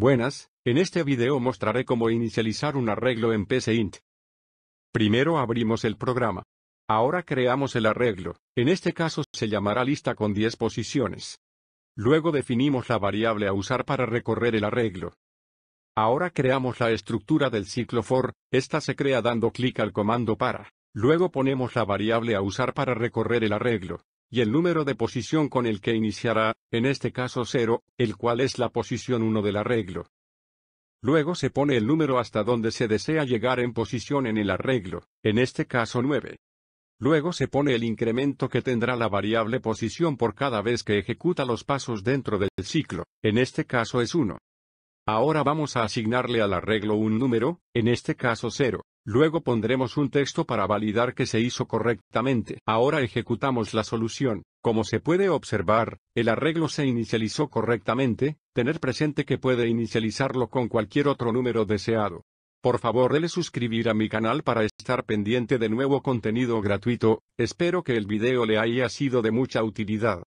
Buenas, en este video mostraré cómo inicializar un arreglo en PCInt. Primero abrimos el programa. Ahora creamos el arreglo, en este caso se llamará lista con 10 posiciones. Luego definimos la variable a usar para recorrer el arreglo. Ahora creamos la estructura del ciclo for, esta se crea dando clic al comando para. Luego ponemos la variable a usar para recorrer el arreglo y el número de posición con el que iniciará, en este caso 0, el cual es la posición 1 del arreglo. Luego se pone el número hasta donde se desea llegar en posición en el arreglo, en este caso 9. Luego se pone el incremento que tendrá la variable posición por cada vez que ejecuta los pasos dentro del ciclo, en este caso es 1. Ahora vamos a asignarle al arreglo un número, en este caso 0, Luego pondremos un texto para validar que se hizo correctamente. Ahora ejecutamos la solución. Como se puede observar, el arreglo se inicializó correctamente, tener presente que puede inicializarlo con cualquier otro número deseado. Por favor, dele suscribir a mi canal para estar pendiente de nuevo contenido gratuito, espero que el video le haya sido de mucha utilidad.